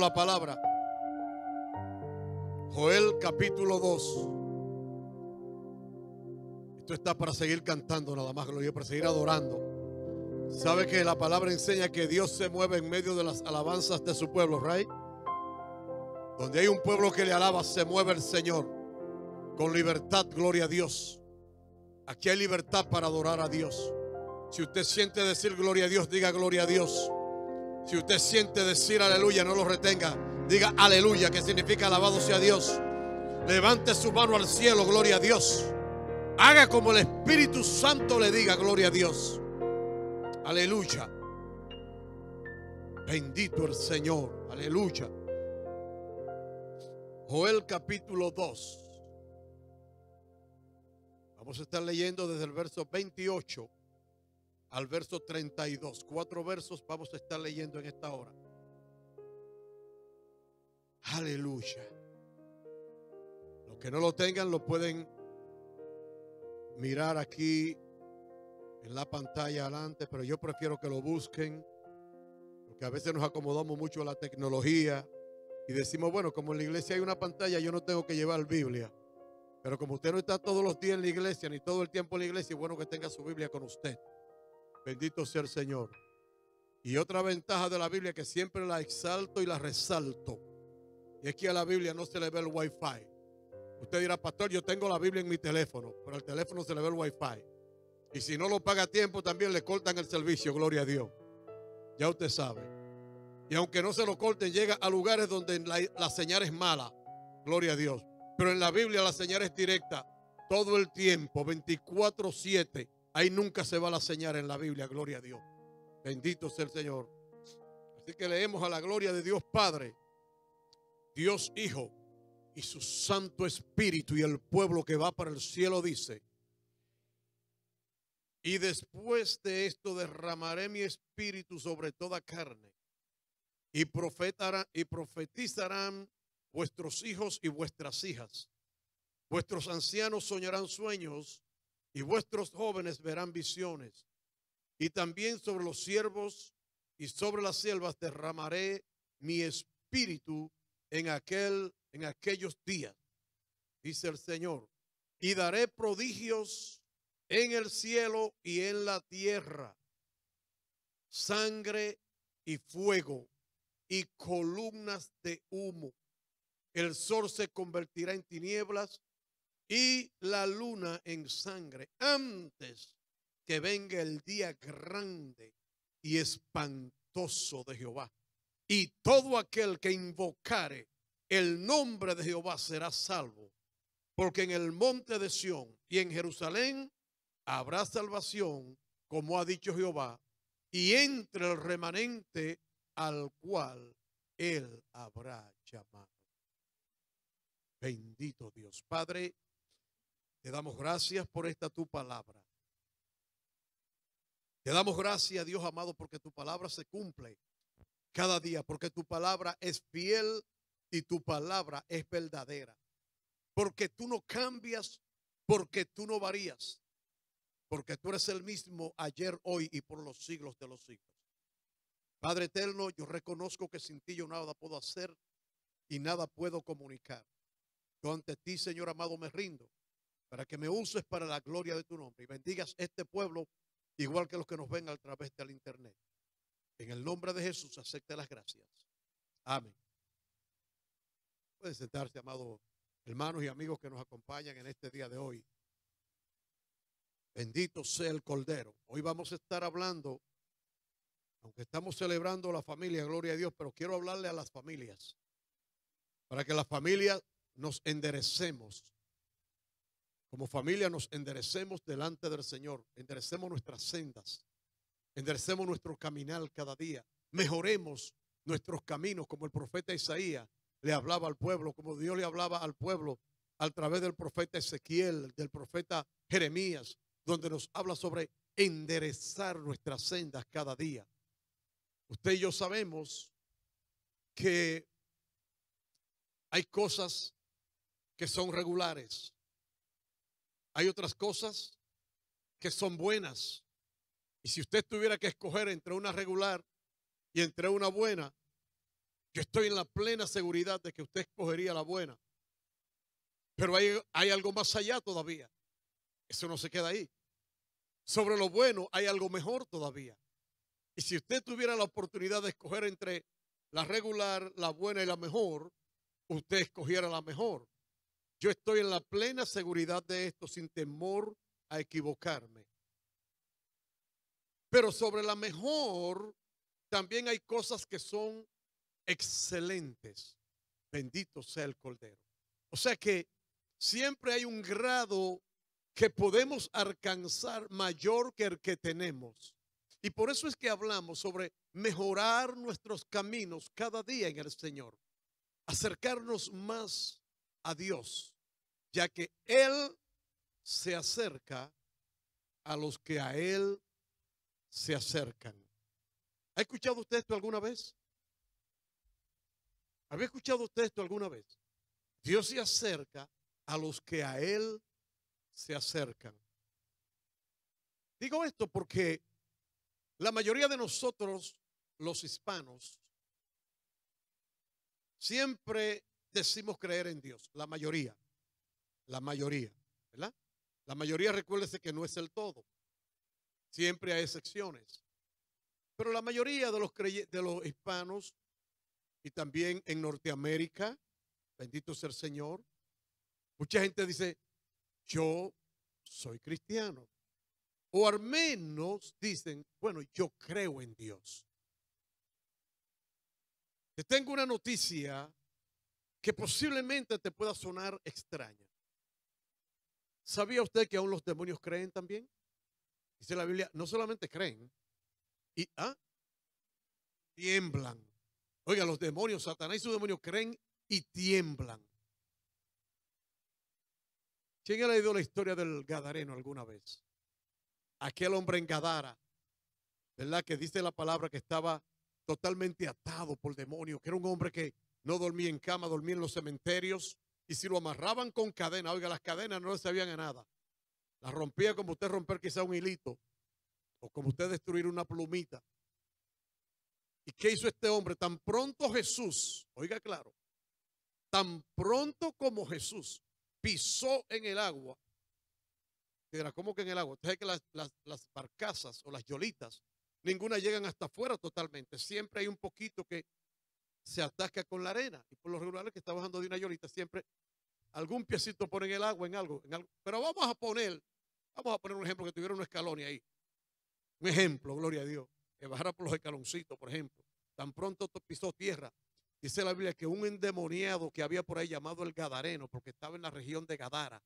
la palabra. Joel capítulo 2. Esto está para seguir cantando nada más, gloria, para seguir adorando. ¿Sabe que la palabra enseña que Dios se mueve en medio de las alabanzas de su pueblo, Donde hay un pueblo que le alaba, se mueve el Señor. Con libertad, gloria a Dios. Aquí hay libertad para adorar a Dios. Si usted siente decir gloria a Dios, diga gloria a Dios. Si usted siente decir aleluya, no lo retenga. Diga aleluya, que significa alabado sea Dios. Levante su mano al cielo, gloria a Dios. Haga como el Espíritu Santo le diga, gloria a Dios. Aleluya. Bendito el Señor. Aleluya. Joel capítulo 2. Vamos a estar leyendo desde el verso 28 al verso 32. Cuatro versos vamos a estar leyendo en esta hora. Aleluya. Los que no lo tengan lo pueden mirar aquí en la pantalla adelante, pero yo prefiero que lo busquen, porque a veces nos acomodamos mucho a la tecnología y decimos, bueno, como en la iglesia hay una pantalla, yo no tengo que llevar Biblia. Pero como usted no está todos los días en la iglesia, ni todo el tiempo en la iglesia, es bueno que tenga su Biblia con usted. Bendito sea el Señor. Y otra ventaja de la Biblia que siempre la exalto y la resalto. Y es que a la Biblia no se le ve el wifi. Usted dirá, pastor, yo tengo la Biblia en mi teléfono, pero al teléfono se le ve el wifi. Y si no lo paga a tiempo, también le cortan el servicio, gloria a Dios. Ya usted sabe. Y aunque no se lo corten, llega a lugares donde la, señal es mala, gloria a Dios. Pero en la Biblia la señal es directa, todo el tiempo, 24-7. Ahí nunca se va la señal en la Biblia, gloria a Dios. Bendito sea el Señor. Así que leemos a la gloria de Dios Padre, Dios Hijo y su Santo Espíritu y el pueblo que va para el cielo dice, y después de esto derramaré mi espíritu sobre toda carne y, y profetizarán vuestros hijos y vuestras hijas. Vuestros ancianos soñarán sueños y vuestros jóvenes verán visiones. Y también sobre los siervos y sobre las selvas derramaré mi espíritu en aquel en aquellos días, dice el Señor, y daré prodigios en el cielo y en la tierra, sangre y fuego y columnas de humo. El sol se convertirá en tinieblas y la luna en sangre antes que venga el día grande y espantoso de Jehová. Y todo aquel que invocare el nombre de Jehová será salvo, porque en el monte de Sión y en Jerusalén habrá salvación, como ha dicho Jehová, y entre el remanente al cual él habrá llamado. Bendito Dios Padre. Te damos gracias por esta tu palabra. Te damos gracias, Dios amado, porque tu palabra se cumple cada día, porque tu palabra es fiel y tu palabra es verdadera. Porque tú no cambias, porque tú no varías, porque tú eres el mismo ayer, hoy y por los siglos de los siglos. Padre eterno, yo reconozco que sin ti yo nada puedo hacer y nada puedo comunicar. Yo ante ti, Señor amado, me rindo para que me uses para la gloria de tu nombre y bendigas este pueblo igual que los que nos ven a través del internet. En el nombre de Jesús, acepte las gracias. Amén. Pueden sentarse, amados hermanos y amigos que nos acompañan en este día de hoy. Bendito sea el Cordero. Hoy vamos a estar hablando, aunque estamos celebrando la familia, gloria a Dios, pero quiero hablarle a las familias, para que las familias nos enderecemos como familia nos enderecemos delante del Señor, enderecemos nuestras sendas, enderecemos nuestro caminar cada día, mejoremos nuestros caminos como el profeta Isaías le hablaba al pueblo, como Dios le hablaba al pueblo a través del profeta Ezequiel, del profeta Jeremías, donde nos habla sobre enderezar nuestras sendas cada día. Usted y yo sabemos que hay cosas que son regulares, hay otras cosas que son buenas. Y si usted tuviera que escoger entre una regular y entre una buena, yo estoy en la plena seguridad de que usted escogería la buena. Pero hay, hay algo más allá todavía. Eso no se queda ahí. Sobre lo bueno hay algo mejor todavía. Y si usted tuviera la oportunidad de escoger entre la regular, la buena y la mejor, usted escogiera la mejor. Yo estoy en la plena seguridad de esto sin temor a equivocarme. Pero sobre la mejor también hay cosas que son excelentes. Bendito sea el Cordero. O sea que siempre hay un grado que podemos alcanzar mayor que el que tenemos. Y por eso es que hablamos sobre mejorar nuestros caminos cada día en el Señor, acercarnos más a Dios ya que Él se acerca a los que a Él se acercan. ¿Ha escuchado usted esto alguna vez? ¿Había escuchado usted esto alguna vez? Dios se acerca a los que a Él se acercan. Digo esto porque la mayoría de nosotros, los hispanos, siempre decimos creer en Dios, la mayoría. La mayoría, ¿verdad? La mayoría, recuérdese que no es el todo. Siempre hay excepciones. Pero la mayoría de los, de los hispanos y también en Norteamérica, bendito sea el Señor, mucha gente dice, yo soy cristiano. O al menos dicen, bueno, yo creo en Dios. Te tengo una noticia que posiblemente te pueda sonar extraña. ¿Sabía usted que aún los demonios creen también? Dice la Biblia, no solamente creen, y ¿ah? tiemblan. Oiga, los demonios, Satanás y su demonios creen y tiemblan. ¿Quién ha leído la historia del Gadareno alguna vez? Aquel hombre en Gadara, ¿verdad? Que dice la palabra que estaba totalmente atado por demonios, que era un hombre que no dormía en cama, dormía en los cementerios, y si lo amarraban con cadena, oiga, las cadenas no le sabían a nada. Las rompía como usted romper quizá un hilito o como usted destruir una plumita. ¿Y qué hizo este hombre? Tan pronto Jesús, oiga claro, tan pronto como Jesús pisó en el agua, dirá, ¿cómo que en el agua? Usted que las, las, barcazas o las yolitas, ninguna llegan hasta afuera totalmente. Siempre hay un poquito que se atasca con la arena. Y por lo regular, que está bajando de una yolita siempre algún piecito en el agua en algo, Pero vamos a poner, vamos a poner un ejemplo que tuvieron un escalones ahí. Un ejemplo, gloria a Dios. Que bajara por los escaloncitos, por ejemplo. Tan pronto pisó tierra. Dice la Biblia que un endemoniado que había por ahí llamado el Gadareno, porque estaba en la región de Gadara,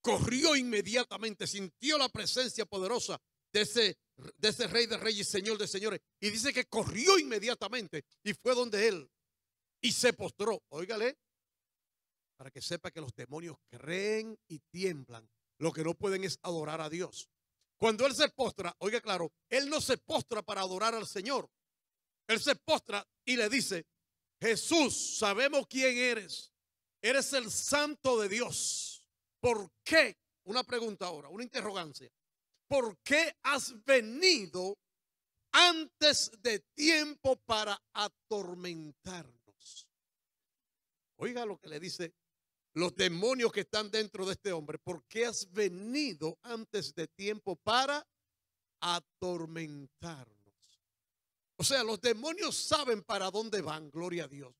corrió inmediatamente, sintió la presencia poderosa de ese, de ese rey de reyes, señor de señores. Y dice que corrió inmediatamente y fue donde él y se postró. Óigale, para que sepa que los demonios creen y tiemblan. Lo que no pueden es adorar a Dios. Cuando Él se postra, oiga claro, Él no se postra para adorar al Señor. Él se postra y le dice, Jesús, sabemos quién eres. Eres el santo de Dios. ¿Por qué? Una pregunta ahora, una interrogancia. ¿Por qué has venido antes de tiempo para atormentarnos? Oiga lo que le dice los demonios que están dentro de este hombre, porque has venido antes de tiempo para atormentarnos. O sea, los demonios saben para dónde van, gloria a Dios.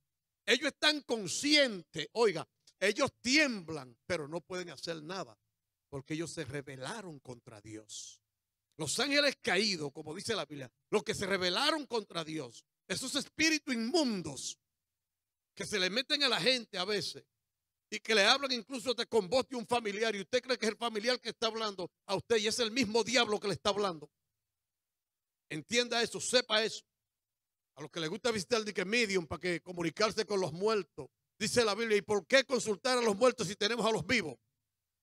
Ellos están conscientes, oiga, ellos tiemblan, pero no pueden hacer nada, porque ellos se rebelaron contra Dios. Los ángeles caídos, como dice la Biblia, los que se rebelaron contra Dios, esos espíritus inmundos que se le meten a la gente a veces, y que le hablan incluso de un familiar y usted cree que es el familiar que está hablando a usted y es el mismo diablo que le está hablando. Entienda eso, sepa eso. A los que les gusta visitar el medium para que comunicarse con los muertos, dice la Biblia, ¿y por qué consultar a los muertos si tenemos a los vivos?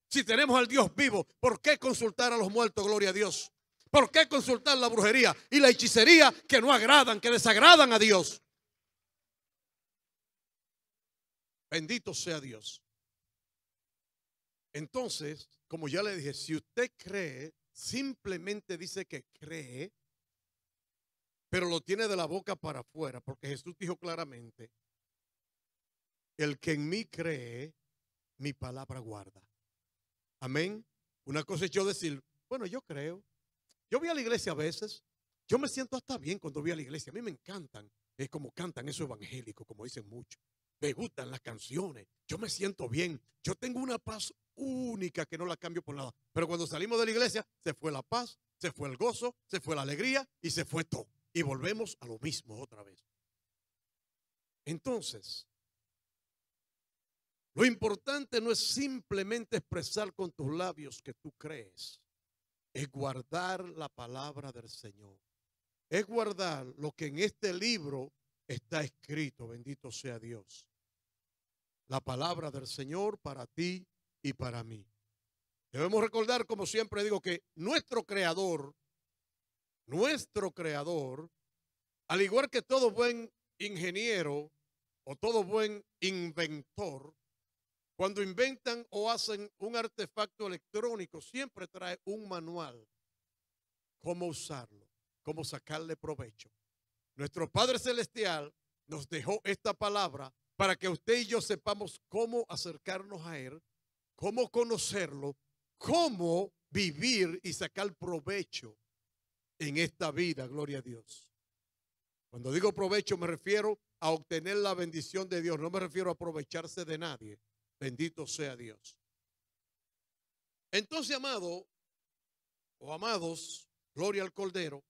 Si tenemos al Dios vivo, ¿por qué consultar a los muertos? Gloria a Dios. ¿Por qué consultar la brujería y la hechicería que no agradan, que desagradan a Dios? Bendito sea Dios. Entonces, como ya le dije, si usted cree, simplemente dice que cree, pero lo tiene de la boca para afuera, porque Jesús dijo claramente, el que en mí cree, mi palabra guarda. Amén. Una cosa es yo decir, bueno, yo creo. Yo voy a la iglesia a veces. Yo me siento hasta bien cuando voy a la iglesia. A mí me encantan. Es como cantan eso evangélico, como dicen muchos me gustan las canciones, yo me siento bien, yo tengo una paz única que no la cambio por nada. Pero cuando salimos de la iglesia, se fue la paz, se fue el gozo, se fue la alegría y se fue todo. Y volvemos a lo mismo otra vez. Entonces, lo importante no es simplemente expresar con tus labios que tú crees, es guardar la palabra del Señor. Es guardar lo que en este libro está escrito, bendito sea Dios la palabra del Señor para ti y para mí. Debemos recordar, como siempre digo, que nuestro creador, nuestro creador, al igual que todo buen ingeniero o todo buen inventor, cuando inventan o hacen un artefacto electrónico, siempre trae un manual, cómo usarlo, cómo sacarle provecho. Nuestro Padre Celestial nos dejó esta palabra para que usted y yo sepamos cómo acercarnos a Él, cómo conocerlo, cómo vivir y sacar provecho en esta vida, gloria a Dios. Cuando digo provecho me refiero a obtener la bendición de Dios, no me refiero a aprovecharse de nadie. Bendito sea Dios. Entonces, amado o amados, gloria al Cordero,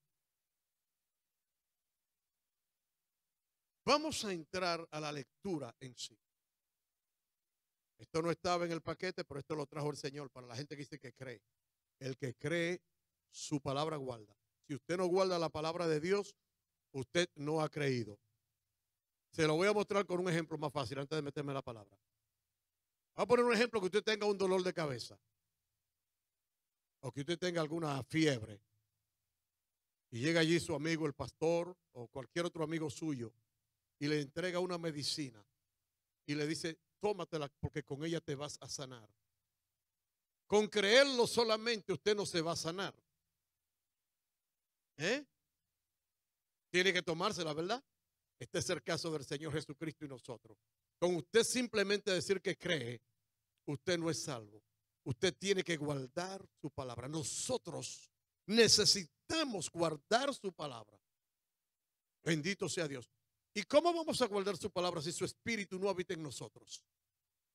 Vamos a entrar a la lectura en sí. Esto no estaba en el paquete, pero esto lo trajo el Señor para la gente que dice que cree. El que cree, su palabra guarda. Si usted no guarda la palabra de Dios, usted no ha creído. Se lo voy a mostrar con un ejemplo más fácil antes de meterme la palabra. Voy a poner un ejemplo que usted tenga un dolor de cabeza o que usted tenga alguna fiebre y llega allí su amigo el pastor o cualquier otro amigo suyo y le entrega una medicina y le dice, tómatela porque con ella te vas a sanar. Con creerlo solamente usted no se va a sanar. ¿Eh? Tiene que tomársela, ¿verdad? Este es el caso del Señor Jesucristo y nosotros. Con usted simplemente decir que cree, usted no es salvo. Usted tiene que guardar su palabra. Nosotros necesitamos guardar su palabra. Bendito sea Dios. ¿Y cómo vamos a guardar su palabra si su espíritu no habita en nosotros?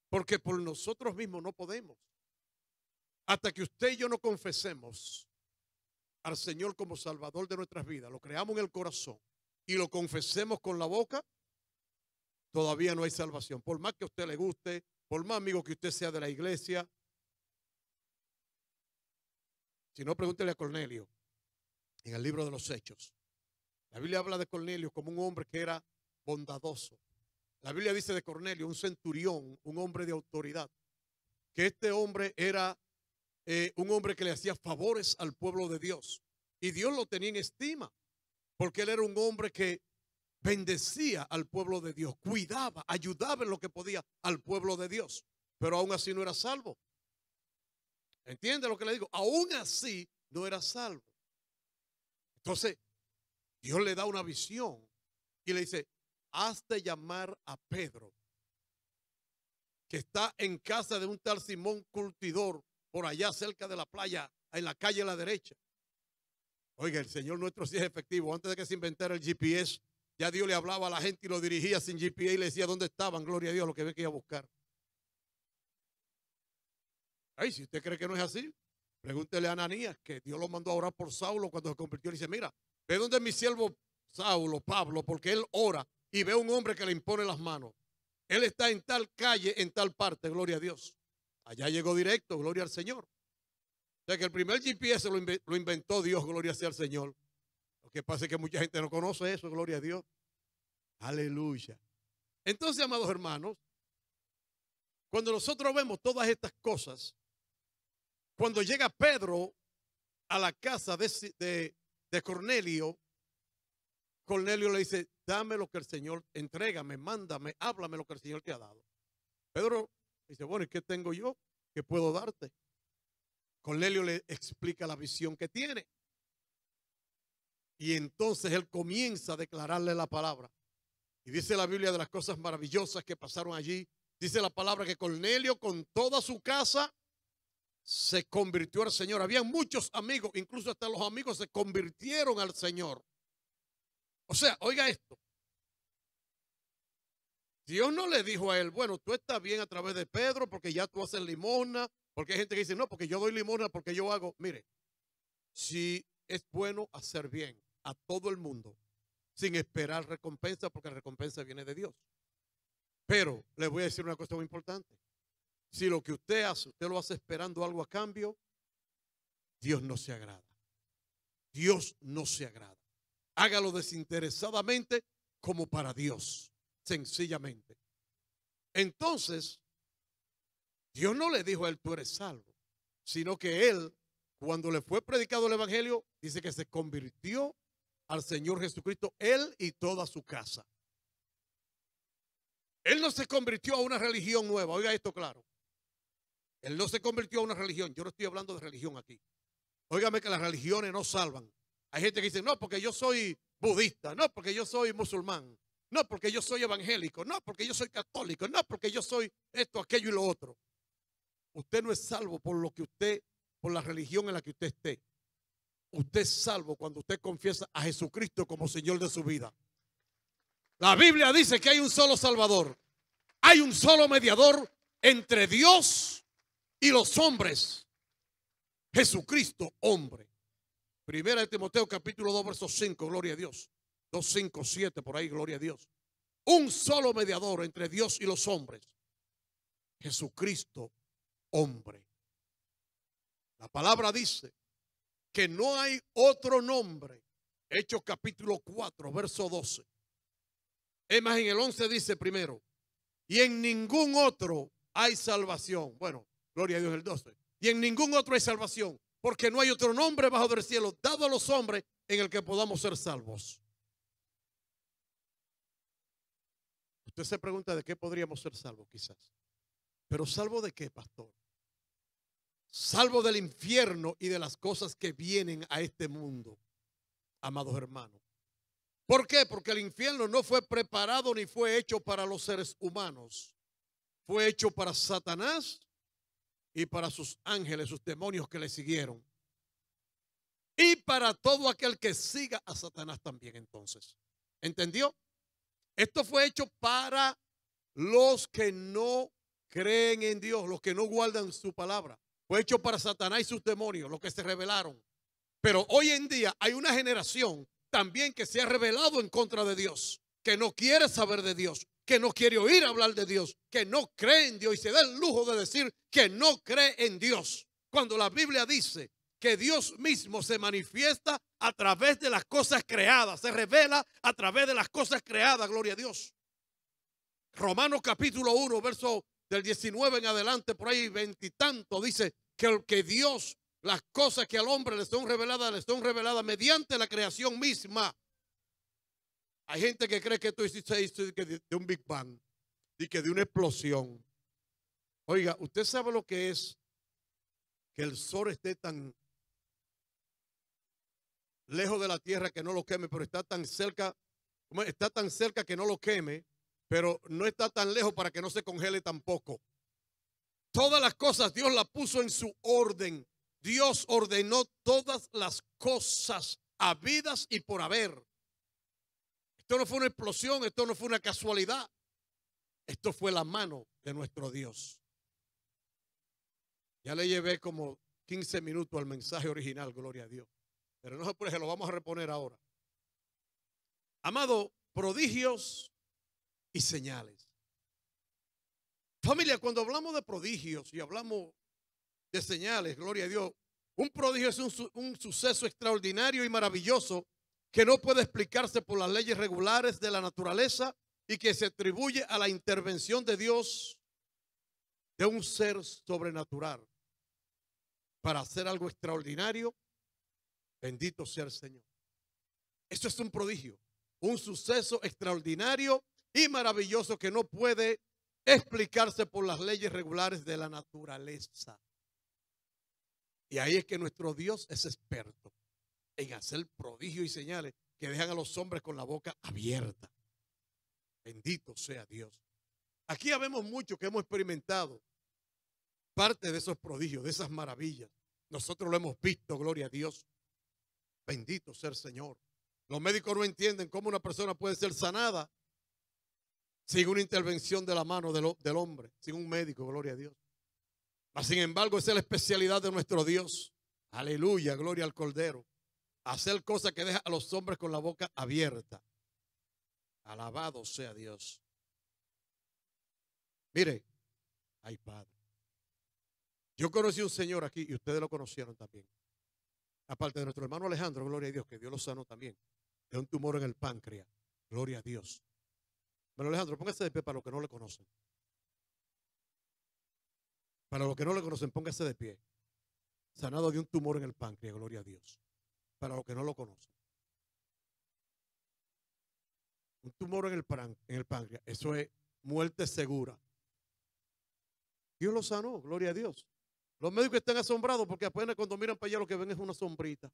Porque por nosotros mismos no podemos. Hasta que usted y yo no confesemos al Señor como Salvador de nuestras vidas, lo creamos en el corazón y lo confesemos con la boca, todavía no hay salvación. Por más que a usted le guste, por más amigo que usted sea de la iglesia, si no, pregúntele a Cornelio en el libro de los Hechos. La Biblia habla de Cornelio como un hombre que era bondadoso. La Biblia dice de Cornelio, un centurión, un hombre de autoridad, que este hombre era eh, un hombre que le hacía favores al pueblo de Dios. Y Dios lo tenía en estima, porque él era un hombre que bendecía al pueblo de Dios, cuidaba, ayudaba en lo que podía al pueblo de Dios, pero aún así no era salvo. ¿Entiende lo que le digo? Aún así no era salvo. Entonces, Dios le da una visión y le dice, hazte llamar a Pedro, que está en casa de un tal Simón Cultidor, por allá cerca de la playa, en la calle a la derecha. Oiga, el Señor nuestro sí es efectivo. Antes de que se inventara el GPS, ya Dios le hablaba a la gente y lo dirigía sin GPS y le decía dónde estaban, gloria a Dios, lo que ve que iba a buscar. Ay, si usted cree que no es así, pregúntele a Ananías, que Dios lo mandó a orar por Saulo cuando se convirtió. y dice, mira, Ve donde mi siervo Saulo, Pablo, porque él ora y ve un hombre que le impone las manos. Él está en tal calle, en tal parte, gloria a Dios. Allá llegó directo, gloria al Señor. O sea que el primer GPS lo, lo inventó Dios, gloria sea al Señor. Lo que pasa es que mucha gente no conoce eso, gloria a Dios. Aleluya. Entonces, amados hermanos, cuando nosotros vemos todas estas cosas, cuando llega Pedro a la casa de, de Cornelio, Cornelio le dice, dame lo que el Señor, entrégame, mándame, háblame lo que el Señor te ha dado. Pedro dice, bueno, ¿y qué tengo yo que puedo darte? Cornelio le explica la visión que tiene. Y entonces él comienza a declararle la palabra. Y dice la Biblia de las cosas maravillosas que pasaron allí. Dice la palabra que Cornelio con toda su casa se convirtió al Señor. Habían muchos amigos, incluso hasta los amigos se convirtieron al Señor. O sea, oiga esto. Dios no le dijo a él, bueno, tú estás bien a través de Pedro porque ya tú haces limona, porque hay gente que dice, no, porque yo doy limona, porque yo hago, mire, si es bueno hacer bien a todo el mundo sin esperar recompensa, porque la recompensa viene de Dios. Pero le voy a decir una cosa muy importante. Si lo que usted hace, usted lo hace esperando algo a cambio, Dios no se agrada. Dios no se agrada. Hágalo desinteresadamente como para Dios, sencillamente. Entonces, Dios no le dijo a él, tú eres salvo, sino que él, cuando le fue predicado el Evangelio, dice que se convirtió al Señor Jesucristo, él y toda su casa. Él no se convirtió a una religión nueva, oiga esto claro. Él no se convirtió a una religión. Yo no estoy hablando de religión aquí. Óigame que las religiones no salvan. Hay gente que dice, no, porque yo soy budista, no, porque yo soy musulmán, no, porque yo soy evangélico, no, porque yo soy católico, no, porque yo soy esto, aquello y lo otro. Usted no es salvo por lo que usted, por la religión en la que usted esté. Usted es salvo cuando usted confiesa a Jesucristo como Señor de su vida. La Biblia dice que hay un solo Salvador. Hay un solo mediador entre Dios y los hombres. Jesucristo, hombre. Primera de Timoteo capítulo 2, verso 5, gloria a Dios. 2, 5, 7, por ahí, gloria a Dios. Un solo mediador entre Dios y los hombres. Jesucristo, hombre. La palabra dice que no hay otro nombre. Hechos capítulo 4, verso 12. Es más, en el 11 dice primero, y en ningún otro hay salvación. Bueno, Gloria a Dios el 12. Y en ningún otro hay salvación, porque no hay otro nombre bajo del cielo dado a los hombres en el que podamos ser salvos. Usted se pregunta de qué podríamos ser salvos quizás. Pero salvo de qué, pastor? Salvo del infierno y de las cosas que vienen a este mundo, amados hermanos. ¿Por qué? Porque el infierno no fue preparado ni fue hecho para los seres humanos. Fue hecho para Satanás y para sus ángeles, sus demonios que le siguieron. Y para todo aquel que siga a Satanás también entonces. ¿Entendió? Esto fue hecho para los que no creen en Dios, los que no guardan su palabra. Fue hecho para Satanás y sus demonios, los que se rebelaron. Pero hoy en día hay una generación también que se ha rebelado en contra de Dios, que no quiere saber de Dios, que no quiere oír hablar de Dios, que no cree en Dios y se da el lujo de decir que no cree en Dios. Cuando la Biblia dice que Dios mismo se manifiesta a través de las cosas creadas, se revela a través de las cosas creadas, gloria a Dios. Romanos capítulo 1, verso del 19 en adelante, por ahí veintitanto, dice que el que Dios, las cosas que al hombre le son reveladas, le son reveladas mediante la creación misma. Hay gente que cree que esto hiciste de un Big Bang y que de una explosión. Oiga, ¿usted sabe lo que es que el sol esté tan lejos de la tierra que no lo queme, pero está tan cerca, está tan cerca que no lo queme, pero no está tan lejos para que no se congele tampoco. Todas las cosas Dios las puso en su orden. Dios ordenó todas las cosas habidas y por haber. Esto no fue una explosión, esto no fue una casualidad. Esto fue la mano de nuestro Dios. Ya le llevé como 15 minutos al mensaje original, gloria a Dios. Pero no se preocupe, lo vamos a reponer ahora. Amado, prodigios y señales. Familia, cuando hablamos de prodigios y hablamos de señales, gloria a Dios, un prodigio es un, un suceso extraordinario y maravilloso que no puede explicarse por las leyes regulares de la naturaleza y que se atribuye a la intervención de Dios de un ser sobrenatural para hacer algo extraordinario, bendito sea el Señor. Esto es un prodigio, un suceso extraordinario y maravilloso que no puede explicarse por las leyes regulares de la naturaleza. Y ahí es que nuestro Dios es experto en hacer prodigios y señales que dejan a los hombres con la boca abierta. Bendito sea Dios. Aquí habemos mucho que hemos experimentado parte de esos prodigios, de esas maravillas. Nosotros lo hemos visto, gloria a Dios. Bendito sea el Señor. Los médicos no entienden cómo una persona puede ser sanada sin una intervención de la mano del, hombre, sin un médico, gloria a Dios. sin embargo, esa es la especialidad de nuestro Dios. Aleluya, gloria al Cordero hacer cosas que deja a los hombres con la boca abierta. Alabado sea Dios. Mire, ay Padre. Yo conocí un señor aquí y ustedes lo conocieron también. Aparte de nuestro hermano Alejandro, gloria a Dios, que Dios lo sanó también. De un tumor en el páncreas. Gloria a Dios. Bueno, Alejandro, póngase de pie para los que no le conocen. Para los que no le conocen, póngase de pie. Sanado de un tumor en el páncreas, gloria a Dios para los que no lo conocen. Un tumor en el, pan, en el páncreas, eso es muerte segura. Dios lo sanó, gloria a Dios. Los médicos están asombrados porque apenas cuando miran para allá lo que ven es una sombrita.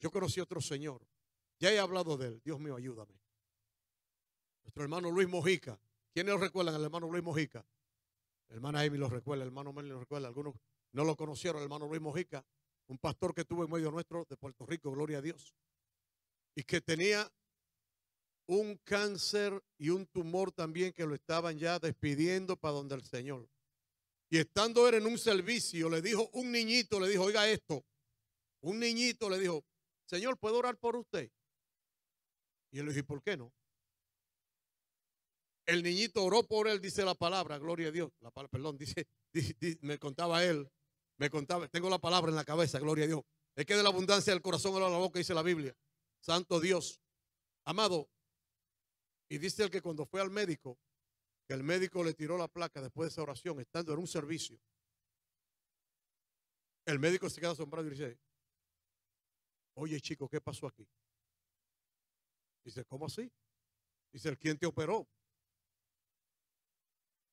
Yo conocí a otro señor, ya he hablado de él, Dios mío, ayúdame. Nuestro hermano Luis Mojica, ¿quiénes lo recuerdan al hermano Luis Mojica? Hermana Amy lo recuerda, hermano Mel lo recuerda, algunos no lo conocieron, el hermano Luis Mojica, un pastor que tuvo en medio nuestro de Puerto Rico, gloria a Dios, y que tenía un cáncer y un tumor también que lo estaban ya despidiendo para donde el Señor. Y estando él en un servicio, le dijo un niñito, le dijo, oiga esto, un niñito le dijo, Señor, ¿puedo orar por usted? Y él le dijo, ¿y por qué no? El niñito oró por él, dice la palabra, gloria a Dios, la palabra, perdón, dice, me contaba él, me contaba, tengo la palabra en la cabeza, gloria a Dios. Es que de la abundancia del corazón a la boca, dice la Biblia. Santo Dios. Amado, y dice el que cuando fue al médico, que el médico le tiró la placa después de esa oración, estando en un servicio. El médico se queda asombrado y dice, oye chico, ¿qué pasó aquí? Dice, ¿cómo así? Dice, ¿quién te operó?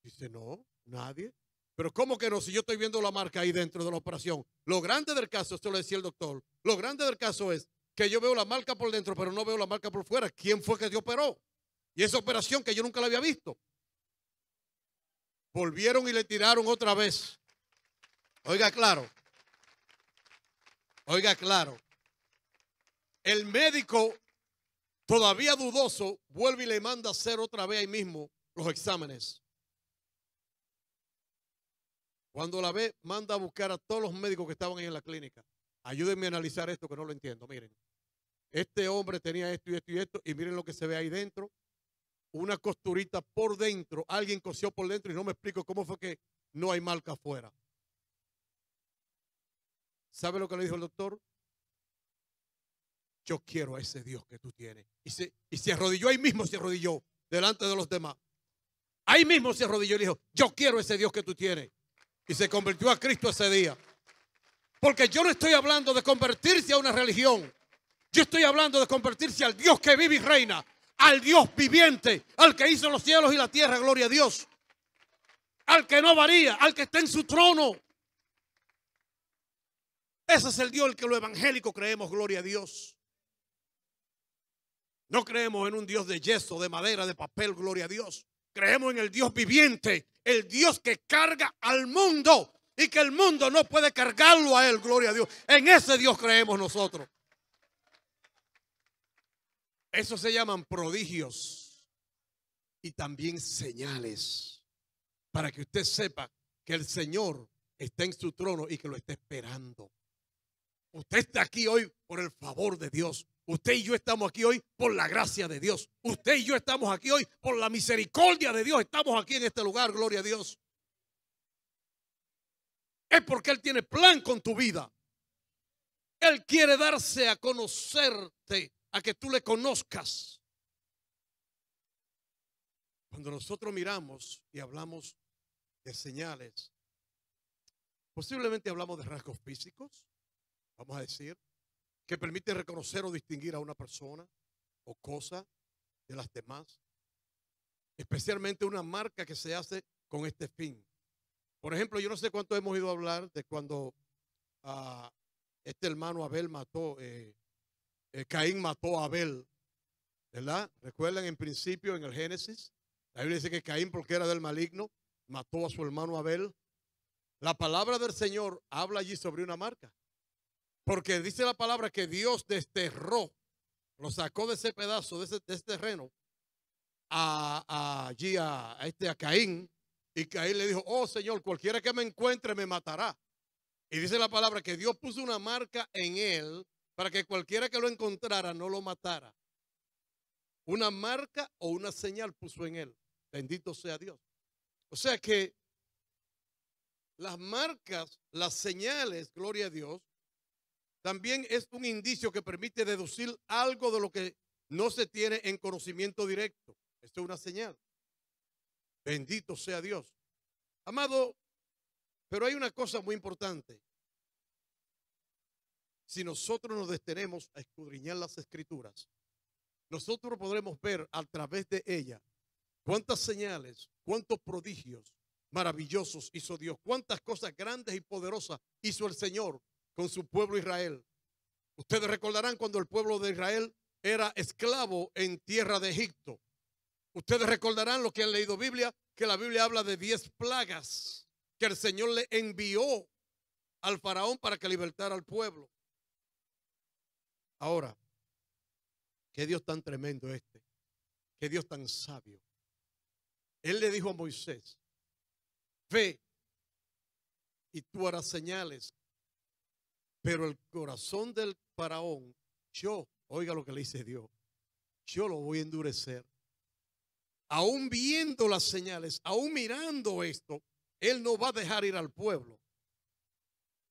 Dice, no, nadie. Pero ¿cómo que no? Si yo estoy viendo la marca ahí dentro de la operación. Lo grande del caso, esto lo decía el doctor, lo grande del caso es que yo veo la marca por dentro, pero no veo la marca por fuera. ¿Quién fue que te operó? Y esa operación que yo nunca la había visto. Volvieron y le tiraron otra vez. Oiga claro. Oiga claro. El médico, todavía dudoso, vuelve y le manda a hacer otra vez ahí mismo los exámenes. Cuando la ve, manda a buscar a todos los médicos que estaban ahí en la clínica. Ayúdenme a analizar esto que no lo entiendo. Miren, este hombre tenía esto y esto y esto, y miren lo que se ve ahí dentro. Una costurita por dentro, alguien cosió por dentro y no me explico cómo fue que no hay marca afuera. ¿Sabe lo que le dijo el doctor? Yo quiero a ese Dios que tú tienes. Y se, y se arrodilló ahí mismo, se arrodilló delante de los demás. Ahí mismo se arrodilló y le dijo, yo quiero a ese Dios que tú tienes y se convirtió a Cristo ese día. Porque yo no estoy hablando de convertirse a una religión. Yo estoy hablando de convertirse al Dios que vive y reina, al Dios viviente, al que hizo los cielos y la tierra, gloria a Dios. Al que no varía, al que está en su trono. Ese es el Dios el que lo evangélico creemos, gloria a Dios. No creemos en un Dios de yeso, de madera, de papel, gloria a Dios. Creemos en el Dios viviente, el Dios que carga al mundo y que el mundo no puede cargarlo a Él, gloria a Dios. En ese Dios creemos nosotros. Eso se llaman prodigios y también señales para que usted sepa que el Señor está en su trono y que lo está esperando. Usted está aquí hoy por el favor de Dios. Usted y yo estamos aquí hoy por la gracia de Dios. Usted y yo estamos aquí hoy por la misericordia de Dios. Estamos aquí en este lugar, gloria a Dios. Es porque Él tiene plan con tu vida. Él quiere darse a conocerte, a que tú le conozcas. Cuando nosotros miramos y hablamos de señales, posiblemente hablamos de rasgos físicos, vamos a decir, que permite reconocer o distinguir a una persona o cosa de las demás. Especialmente una marca que se hace con este fin. Por ejemplo, yo no sé cuánto hemos ido a hablar de cuando ah, este hermano Abel mató, eh, eh, Caín mató a Abel, ¿verdad? Recuerdan en principio en el Génesis, la Biblia dice que Caín, porque era del maligno, mató a su hermano Abel. La palabra del Señor habla allí sobre una marca. Porque dice la palabra que Dios desterró, lo sacó de ese pedazo, de ese, este terreno, a, allí este, a Caín. Y Caín le dijo, oh Señor, cualquiera que me encuentre me matará. Y dice la palabra que Dios puso una marca en él para que cualquiera que lo encontrara no lo matara. Una marca o una señal puso en él. Bendito sea Dios. O sea que las marcas, las señales, gloria a Dios, también es un indicio que permite deducir algo de lo que no se tiene en conocimiento directo. Esto es una señal. Bendito sea Dios. Amado, pero hay una cosa muy importante. Si nosotros nos detenemos a escudriñar las escrituras, nosotros podremos ver a través de ella cuántas señales, cuántos prodigios maravillosos hizo Dios, cuántas cosas grandes y poderosas hizo el Señor con su pueblo Israel. Ustedes recordarán cuando el pueblo de Israel era esclavo en tierra de Egipto. Ustedes recordarán lo que han leído Biblia, que la Biblia habla de diez plagas que el Señor le envió al faraón para que libertara al pueblo. Ahora, qué Dios tan tremendo este, qué Dios tan sabio. Él le dijo a Moisés, ve y tú harás señales pero el corazón del faraón, yo, oiga lo que le dice Dios, yo lo voy a endurecer. Aún viendo las señales, aún mirando esto, él no va a dejar ir al pueblo.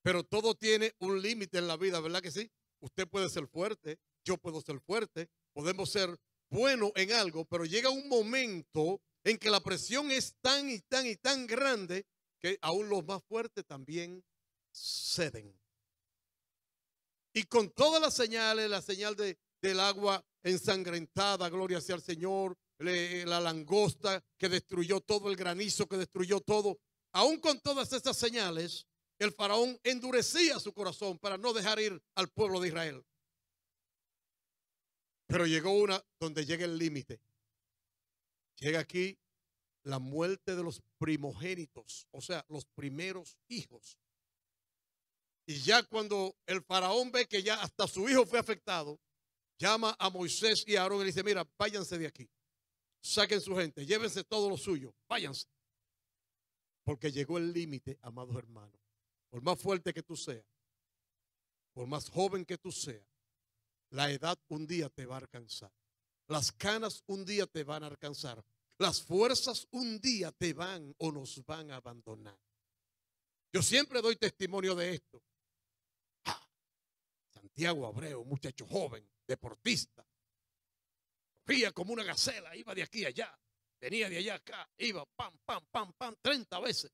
Pero todo tiene un límite en la vida, ¿verdad que sí? Usted puede ser fuerte, yo puedo ser fuerte, podemos ser buenos en algo, pero llega un momento en que la presión es tan y tan y tan grande que aún los más fuertes también ceden y con todas las señales, la señal de, del agua ensangrentada, gloria sea al Señor, la langosta que destruyó todo, el granizo que destruyó todo, aún con todas esas señales, el faraón endurecía su corazón para no dejar ir al pueblo de Israel. Pero llegó una donde llega el límite. Llega aquí la muerte de los primogénitos, o sea, los primeros hijos. Y ya cuando el faraón ve que ya hasta su hijo fue afectado, llama a Moisés y a Aarón y le dice, mira, váyanse de aquí, saquen su gente, llévense todo lo suyo, váyanse. Porque llegó el límite, amados hermanos. Por más fuerte que tú seas, por más joven que tú seas, la edad un día te va a alcanzar. Las canas un día te van a alcanzar. Las fuerzas un día te van o nos van a abandonar. Yo siempre doy testimonio de esto. Tiago Abreu, muchacho joven, deportista. Corría como una gacela, iba de aquí a allá, venía de allá a acá, iba pam, pam, pam, pam, 30 veces.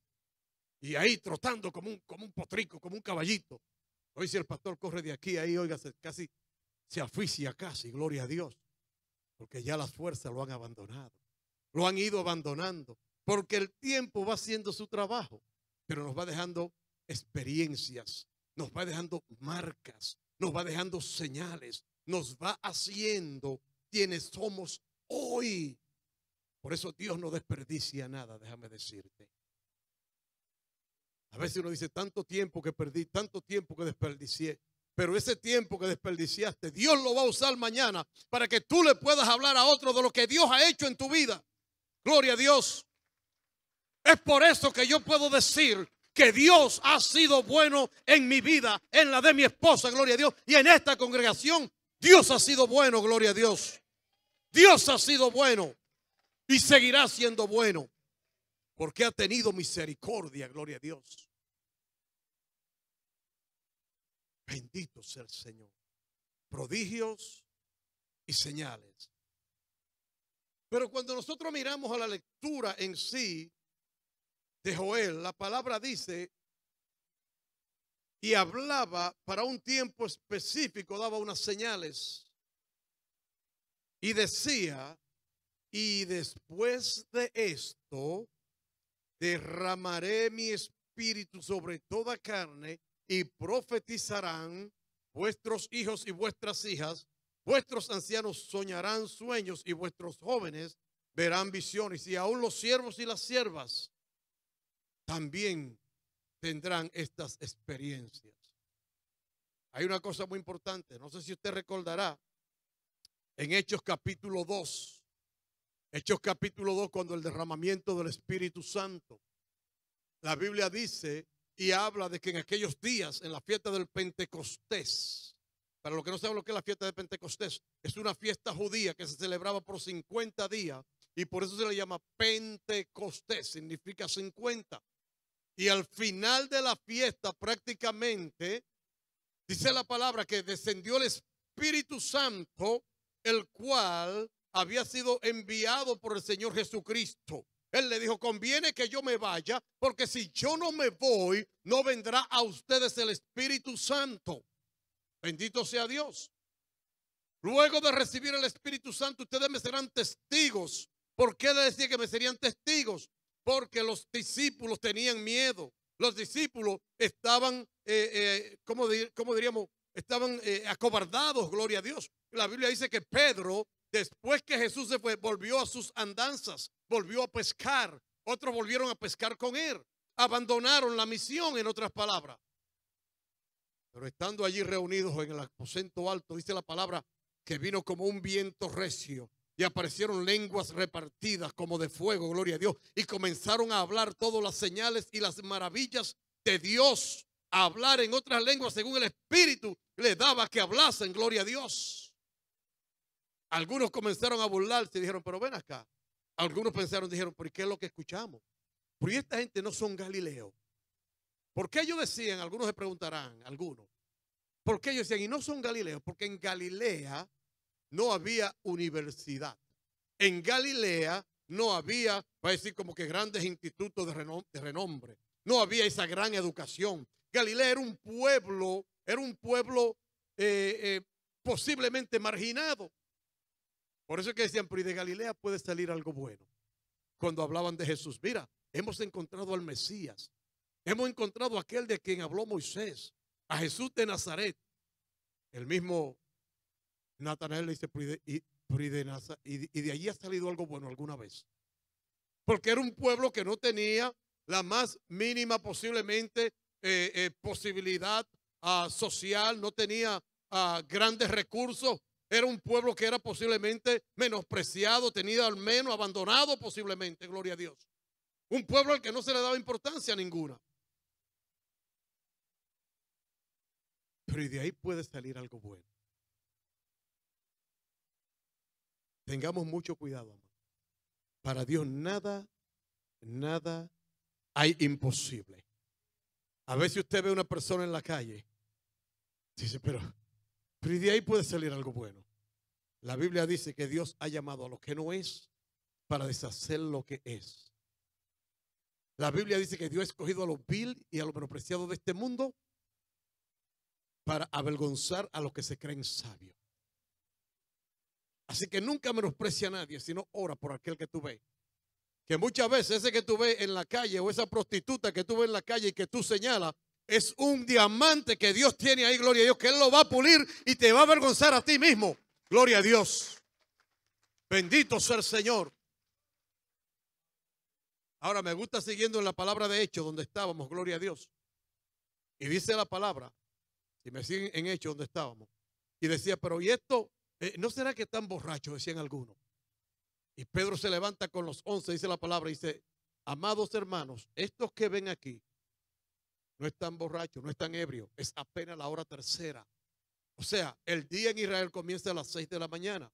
Y ahí trotando como un, como un potrico, como un caballito. Hoy si el pastor corre de aquí ahí, oiga, casi se aficia casi, gloria a Dios. Porque ya las fuerzas lo han abandonado. Lo han ido abandonando. Porque el tiempo va haciendo su trabajo. Pero nos va dejando experiencias, nos va dejando marcas, nos va dejando señales, nos va haciendo quienes somos hoy. Por eso Dios no desperdicia nada, déjame decirte. A veces uno dice, tanto tiempo que perdí, tanto tiempo que desperdicié. Pero ese tiempo que desperdiciaste, Dios lo va a usar mañana para que tú le puedas hablar a otro de lo que Dios ha hecho en tu vida. Gloria a Dios. Es por eso que yo puedo decir que Dios ha sido bueno en mi vida, en la de mi esposa, gloria a Dios, y en esta congregación. Dios ha sido bueno, gloria a Dios. Dios ha sido bueno y seguirá siendo bueno porque ha tenido misericordia, gloria a Dios. Bendito sea el Señor. Prodigios y señales. Pero cuando nosotros miramos a la lectura en sí, de Joel, la palabra dice, y hablaba para un tiempo específico, daba unas señales, y decía, y después de esto, derramaré mi espíritu sobre toda carne, y profetizarán vuestros hijos y vuestras hijas, vuestros ancianos soñarán sueños y vuestros jóvenes verán visiones, y aún los siervos y las siervas también tendrán estas experiencias. Hay una cosa muy importante, no sé si usted recordará, en Hechos capítulo 2, Hechos capítulo 2, cuando el derramamiento del Espíritu Santo, la Biblia dice y habla de que en aquellos días, en la fiesta del Pentecostés, para los que no saben lo que es la fiesta de Pentecostés, es una fiesta judía que se celebraba por 50 días y por eso se le llama Pentecostés, significa 50. Y al final de la fiesta prácticamente, dice la palabra que descendió el Espíritu Santo, el cual había sido enviado por el Señor Jesucristo. Él le dijo, conviene que yo me vaya, porque si yo no me voy, no vendrá a ustedes el Espíritu Santo. Bendito sea Dios. Luego de recibir el Espíritu Santo, ustedes me serán testigos. ¿Por qué le decía que me serían testigos? porque los discípulos tenían miedo. Los discípulos estaban, eh, eh, ¿cómo, diríamos? Estaban eh, acobardados, gloria a Dios. La Biblia dice que Pedro, después que Jesús se fue, volvió a sus andanzas, volvió a pescar. Otros volvieron a pescar con él. Abandonaron la misión, en otras palabras. Pero estando allí reunidos en el aposento alto, dice la palabra que vino como un viento recio y aparecieron lenguas repartidas como de fuego, gloria a Dios. Y comenzaron a hablar todas las señales y las maravillas de Dios. A hablar en otras lenguas según el Espíritu le daba que hablasen, gloria a Dios. Algunos comenzaron a burlarse y dijeron, pero ven acá. Algunos pensaron, dijeron, ¿por qué es lo que escuchamos? Porque esta gente no son Galileos. ¿Por qué ellos decían, algunos se preguntarán, algunos, ¿por qué ellos decían, y no son Galileos? Porque en Galilea no había universidad. En Galilea no había, va a decir como que grandes institutos de, renombre. No había esa gran educación. Galilea era un pueblo, era un pueblo eh, eh, posiblemente marginado. Por eso que decían, pero de Galilea puede salir algo bueno. Cuando hablaban de Jesús, mira, hemos encontrado al Mesías. Hemos encontrado a aquel de quien habló Moisés, a Jesús de Nazaret. El mismo Natanael le dice, y de allí ha salido algo bueno alguna vez. Porque era un pueblo que no tenía la más mínima posiblemente eh, eh, posibilidad ah, social, no tenía ah, grandes recursos, era un pueblo que era posiblemente menospreciado, tenido al menos abandonado posiblemente, gloria a Dios. Un pueblo al que no se le daba importancia ninguna. Pero y de ahí puede salir algo bueno. Tengamos mucho cuidado, Para Dios nada, nada hay imposible. A veces usted ve a una persona en la calle, dice, pero, de ahí puede salir algo bueno. La Biblia dice que Dios ha llamado a lo que no es para deshacer lo que es. La Biblia dice que Dios ha escogido a los vil y a los menospreciados de este mundo para avergonzar a los que se creen sabios. Así que nunca menosprecia a nadie, sino ora por aquel que tú ves. Que muchas veces ese que tú ves en la calle o esa prostituta que tú ves en la calle y que tú señalas es un diamante que Dios tiene ahí, gloria a Dios, que Él lo va a pulir y te va a avergonzar a ti mismo. Gloria a Dios. Bendito sea el Señor. Ahora me gusta siguiendo en la palabra de hecho donde estábamos, gloria a Dios. Y dice la palabra, Y me siguen en hecho donde estábamos. Y decía, pero ¿y esto eh, ¿No será que están borrachos? Decían algunos. Y Pedro se levanta con los once, dice la palabra, dice, amados hermanos, estos que ven aquí no están borrachos, no están ebrios, es apenas la hora tercera. O sea, el día en Israel comienza a las seis de la mañana.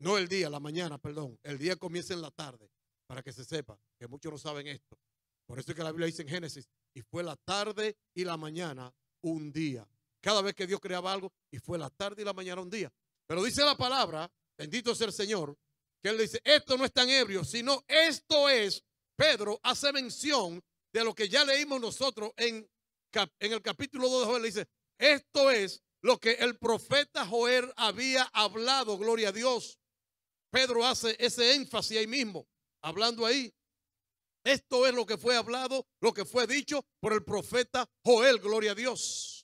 No el día, la mañana, perdón. El día comienza en la tarde, para que se sepa, que muchos no saben esto. Por eso es que la Biblia dice en Génesis, y fue la tarde y la mañana un día cada vez que Dios creaba algo, y fue la tarde y la mañana un día. Pero dice la palabra, bendito sea el Señor, que él dice, esto no es tan ebrio, sino esto es, Pedro hace mención de lo que ya leímos nosotros en, en el capítulo 2 de Joel, dice, esto es lo que el profeta Joel había hablado, gloria a Dios. Pedro hace ese énfasis ahí mismo, hablando ahí. Esto es lo que fue hablado, lo que fue dicho por el profeta Joel, gloria a Dios.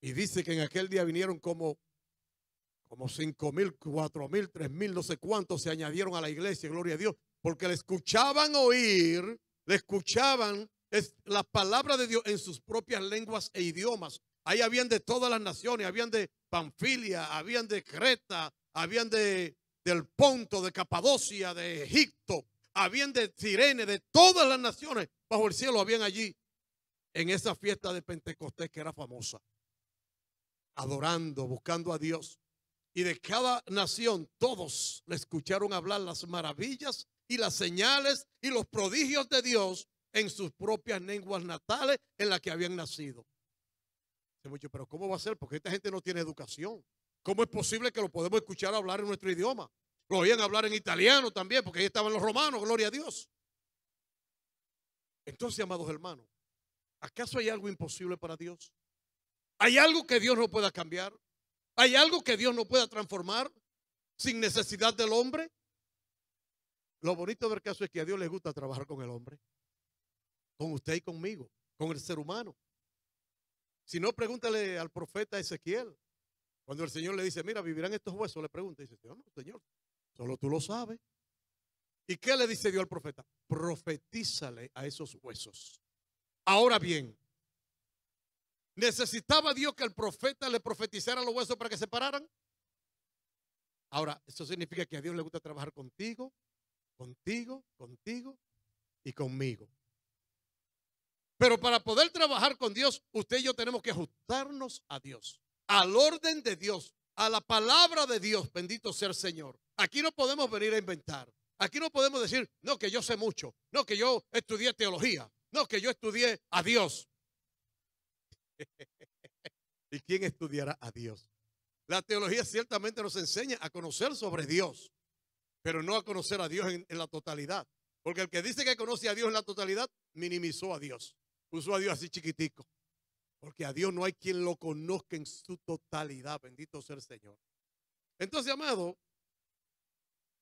Y dice que en aquel día vinieron como, como cinco mil, cuatro mil, tres mil, no sé cuántos se añadieron a la iglesia, gloria a Dios, porque le escuchaban oír, le escuchaban es la palabra de Dios en sus propias lenguas e idiomas. Ahí habían de todas las naciones, habían de Panfilia, habían de Creta, habían de del Ponto, de Capadocia, de Egipto, habían de Sirene, de todas las naciones bajo el cielo habían allí en esa fiesta de Pentecostés que era famosa adorando, buscando a Dios. Y de cada nación todos le escucharon hablar las maravillas y las señales y los prodigios de Dios en sus propias lenguas natales en las que habían nacido. Pero ¿cómo va a ser? Porque esta gente no tiene educación. ¿Cómo es posible que lo podemos escuchar hablar en nuestro idioma? Lo oían hablar en italiano también, porque ahí estaban los romanos, gloria a Dios. Entonces, amados hermanos, ¿acaso hay algo imposible para Dios? ¿Hay algo que Dios no pueda cambiar? ¿Hay algo que Dios no pueda transformar sin necesidad del hombre? Lo bonito del caso es que a Dios le gusta trabajar con el hombre, con usted y conmigo, con el ser humano. Si no, pregúntale al profeta Ezequiel. Cuando el Señor le dice, mira, vivirán estos huesos, le pregunta, y dice, no, Señor, solo tú lo sabes. ¿Y qué le dice Dios al profeta? Profetízale a esos huesos. Ahora bien, ¿Necesitaba Dios que el profeta le profetizara los huesos para que se pararan? Ahora, eso significa que a Dios le gusta trabajar contigo, contigo, contigo y conmigo. Pero para poder trabajar con Dios, usted y yo tenemos que ajustarnos a Dios, al orden de Dios, a la palabra de Dios, bendito sea el Señor. Aquí no podemos venir a inventar. Aquí no podemos decir, no, que yo sé mucho, no, que yo estudié teología, no, que yo estudié a Dios. ¿Y quién estudiará a Dios? La teología ciertamente nos enseña a conocer sobre Dios, pero no a conocer a Dios en, la totalidad. Porque el que dice que conoce a Dios en la totalidad, minimizó a Dios. Puso a Dios así chiquitico. Porque a Dios no hay quien lo conozca en su totalidad. Bendito sea el Señor. Entonces, amado,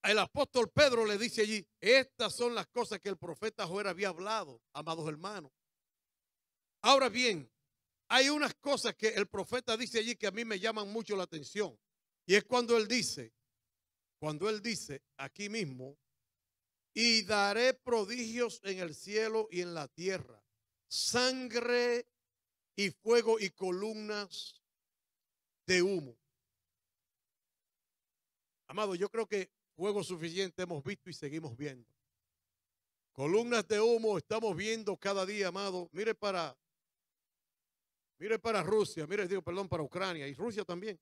el apóstol Pedro le dice allí, estas son las cosas que el profeta Joel había hablado, amados hermanos. Ahora bien, hay unas cosas que el profeta dice allí que a mí me llaman mucho la atención. Y es cuando él dice, cuando él dice aquí mismo, y daré prodigios en el cielo y en la tierra, sangre y fuego y columnas de humo. Amado, yo creo que fuego suficiente hemos visto y seguimos viendo. Columnas de humo estamos viendo cada día, amado. Mire para Mire para Rusia, mire, digo, perdón, para Ucrania y Rusia también.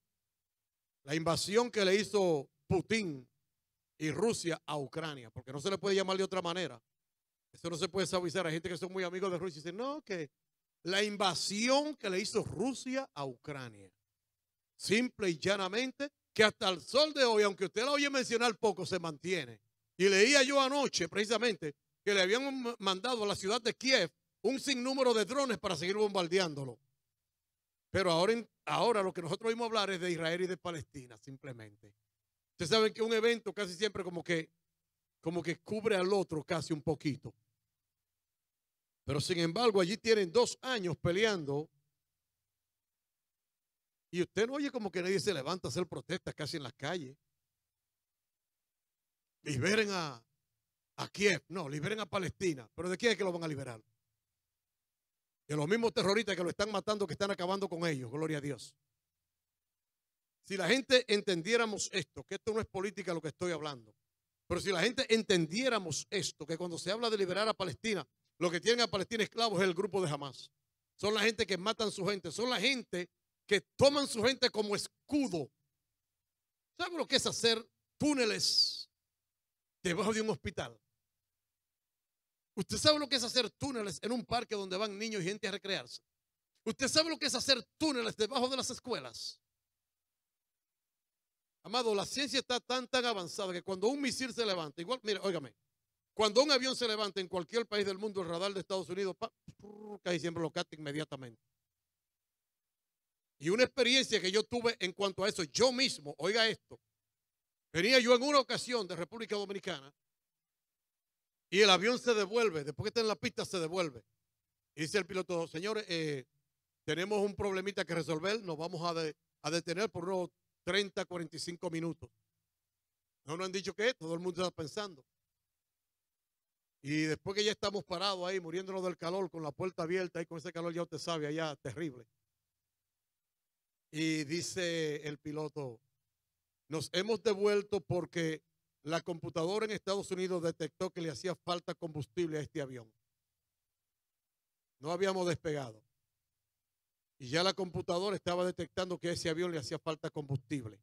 La invasión que le hizo Putin y Rusia a Ucrania, porque no se le puede llamar de otra manera. Eso no se puede suavizar. a gente que son muy amigos de Rusia y dicen, no, que la invasión que le hizo Rusia a Ucrania. Simple y llanamente, que hasta el sol de hoy, aunque usted la oye mencionar poco, se mantiene. Y leía yo anoche, precisamente, que le habían mandado a la ciudad de Kiev un sinnúmero de drones para seguir bombardeándolo. Pero ahora, ahora lo que nosotros oímos hablar es de Israel y de Palestina, simplemente. Ustedes saben que un evento casi siempre como que, como que cubre al otro casi un poquito. Pero sin embargo, allí tienen dos años peleando. Y usted no oye como que nadie se levanta a hacer protestas casi en las calles. Liberen a, a Kiev. No, liberen a Palestina. ¿Pero de quién es que lo van a liberar? Y los mismos terroristas que lo están matando, que están acabando con ellos. Gloria a Dios. Si la gente entendiéramos esto, que esto no es política lo que estoy hablando, pero si la gente entendiéramos esto, que cuando se habla de liberar a Palestina, lo que tienen a Palestina esclavos es el grupo de Hamas. Son la gente que matan su gente, son la gente que toman su gente como escudo. ¿Saben lo que es hacer túneles debajo de un hospital? Usted sabe lo que es hacer túneles en un parque donde van niños y gente a recrearse. Usted sabe lo que es hacer túneles debajo de las escuelas. Amado, la ciencia está tan, tan avanzada que cuando un misil se levanta, igual, mire, óigame, cuando un avión se levanta en cualquier país del mundo, el radar de Estados Unidos pa, siempre lo capta inmediatamente. Y una experiencia que yo tuve en cuanto a eso, yo mismo, oiga esto, venía yo en una ocasión de República Dominicana y el avión se devuelve, después que está en la pista se devuelve. Y dice el piloto, señores, eh, tenemos un problemita que resolver, nos vamos a, a, detener por unos 30, 45 minutos. No nos han dicho qué, todo el mundo está pensando. Y después que ya estamos parados ahí, muriéndonos del calor, con la puerta abierta y con ese calor ya usted sabe, allá terrible. Y dice el piloto, nos hemos devuelto porque la computadora en Estados Unidos detectó que le hacía falta combustible a este avión. No habíamos despegado. Y ya la computadora estaba detectando que a ese avión le hacía falta combustible.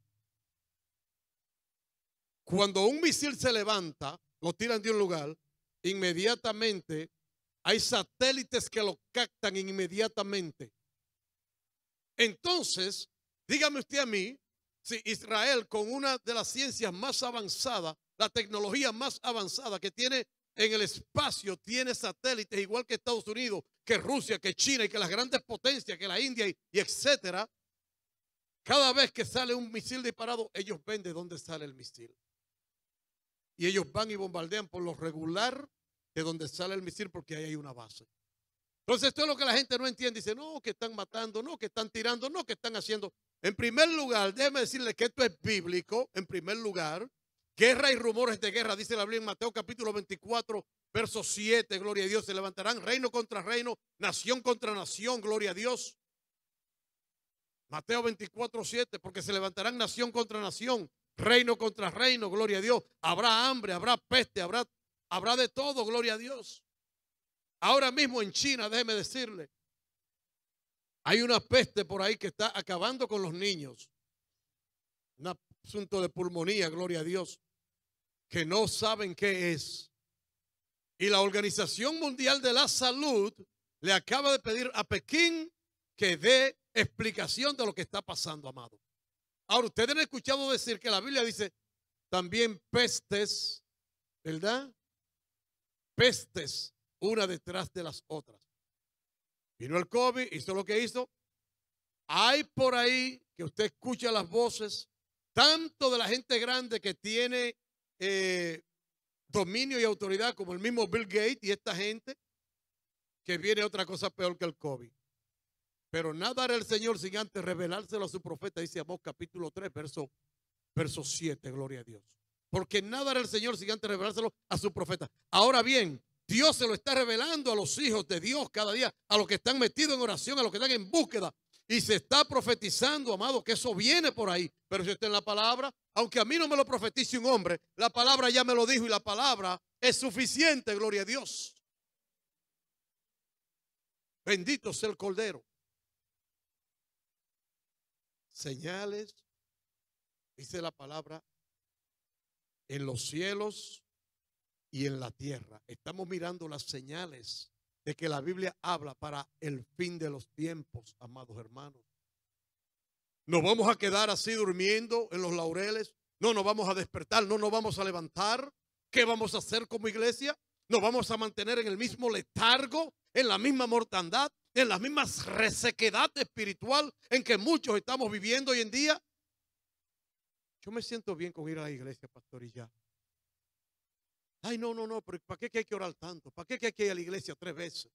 Cuando un misil se levanta, lo tiran de un lugar, inmediatamente hay satélites que lo captan inmediatamente. Entonces, dígame usted a mí, si Israel con una de las ciencias más avanzadas, la tecnología más avanzada que tiene en el espacio, tiene satélites igual que Estados Unidos, que Rusia, que China y que las grandes potencias, que la India y, etcétera. Cada vez que sale un misil disparado, ellos ven de dónde sale el misil. Y ellos van y bombardean por lo regular de dónde sale el misil porque ahí hay una base. Entonces esto es lo que la gente no entiende. Dice, no, que están matando, no, que están tirando, no, que están haciendo. En primer lugar, déjeme decirle que esto es bíblico, en primer lugar. Guerra y rumores de guerra, dice la Biblia en Mateo capítulo 24, verso 7, gloria a Dios, se levantarán reino contra reino, nación contra nación, gloria a Dios. Mateo 24, 7, porque se levantarán nación contra nación, reino contra reino, gloria a Dios. Habrá hambre, habrá peste, habrá, habrá de todo, gloria a Dios. Ahora mismo en China, déjeme decirle, hay una peste por ahí que está acabando con los niños. Un asunto de pulmonía, gloria a Dios, que no saben qué es. Y la Organización Mundial de la Salud le acaba de pedir a Pekín que dé explicación de lo que está pasando, amado. Ahora, ustedes han escuchado decir que la Biblia dice también pestes, ¿verdad? Pestes una detrás de las otras. Vino el COVID, hizo lo que hizo. Hay por ahí que usted escucha las voces, tanto de la gente grande que tiene eh, dominio y autoridad, como el mismo Bill Gates y esta gente, que viene otra cosa peor que el COVID. Pero nada hará el Señor sin antes revelárselo a su profeta, dice Amós capítulo 3, verso, verso 7, gloria a Dios. Porque nada hará el Señor sin antes revelárselo a su profeta. Ahora bien, Dios se lo está revelando a los hijos de Dios cada día, a los que están metidos en oración, a los que están en búsqueda. Y se está profetizando, amado, que eso viene por ahí. Pero si está en la palabra, aunque a mí no me lo profetice un hombre, la palabra ya me lo dijo y la palabra es suficiente, gloria a Dios. Bendito sea el Cordero. Señales, dice la palabra, en los cielos y en la tierra. Estamos mirando las señales de que la Biblia habla para el fin de los tiempos, amados hermanos. Nos vamos a quedar así durmiendo en los laureles. No nos vamos a despertar, no nos vamos a levantar. ¿Qué vamos a hacer como iglesia? Nos vamos a mantener en el mismo letargo, en la misma mortandad, en la misma resequedad espiritual en que muchos estamos viviendo hoy en día. Yo me siento bien con ir a la iglesia, pastor, y ya. Ay, no, no, no, pero ¿para qué hay que orar tanto? ¿Para qué hay que ir a la iglesia tres veces?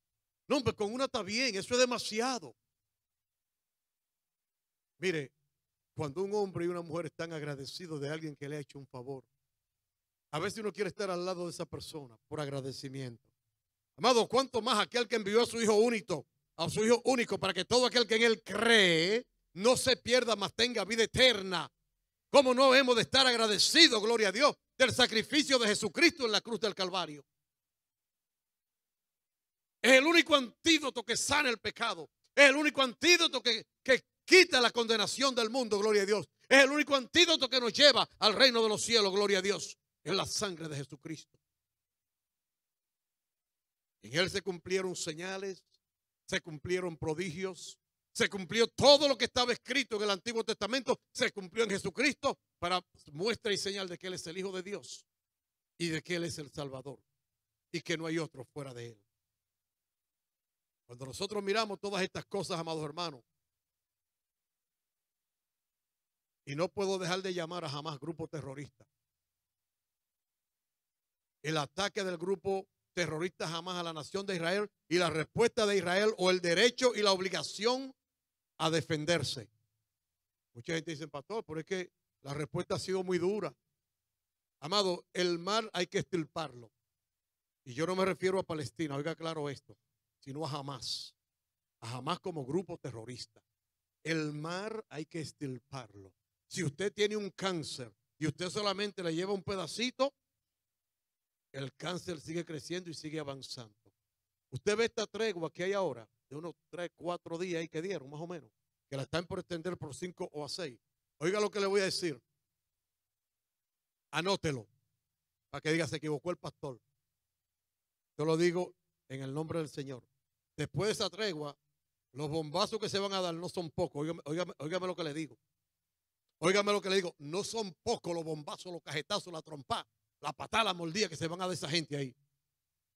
No, hombre, con una está bien, eso es demasiado. Mire, cuando un hombre y una mujer están agradecidos de alguien que le ha hecho un favor, a veces uno quiere estar al lado de esa persona por agradecimiento. Amado, cuánto más aquel que envió a su hijo único, a su hijo único, para que todo aquel que en él cree no se pierda, más tenga vida eterna. ¿Cómo no hemos de estar agradecidos, gloria a Dios? del sacrificio de Jesucristo en la cruz del Calvario. Es el único antídoto que sana el pecado. Es el único antídoto que, que quita la condenación del mundo, gloria a Dios. Es el único antídoto que nos lleva al reino de los cielos, gloria a Dios. Es la sangre de Jesucristo. En Él se cumplieron señales, se cumplieron prodigios, se cumplió todo lo que estaba escrito en el Antiguo Testamento, se cumplió en Jesucristo para muestra y señal de que Él es el Hijo de Dios y de que Él es el Salvador y que no hay otro fuera de Él. Cuando nosotros miramos todas estas cosas, amados hermanos, y no puedo dejar de llamar a jamás grupo terrorista. El ataque del grupo terrorista jamás a la nación de Israel y la respuesta de Israel o el derecho y la obligación a defenderse. Mucha gente dice, pastor, pero es que la respuesta ha sido muy dura. Amado, el mar hay que estilparlo. Y yo no me refiero a Palestina, oiga claro esto, sino a jamás A jamás como grupo terrorista. El mar hay que estilparlo. Si usted tiene un cáncer y usted solamente le lleva un pedacito, el cáncer sigue creciendo y sigue avanzando. Usted ve esta tregua que hay ahora de unos 3, cuatro días ahí que dieron, más o menos, que la están por extender por 5 o a 6. Oiga lo que le voy a decir. Anótelo, para que diga, se equivocó el pastor. Yo lo digo en el nombre del Señor. Después de esa tregua, los bombazos que se van a dar no son pocos. Óigame, lo que le digo. Óigame lo que le digo. No son pocos los bombazos, los cajetazos, la trompa, la patada, la mordida que se van a dar esa gente ahí.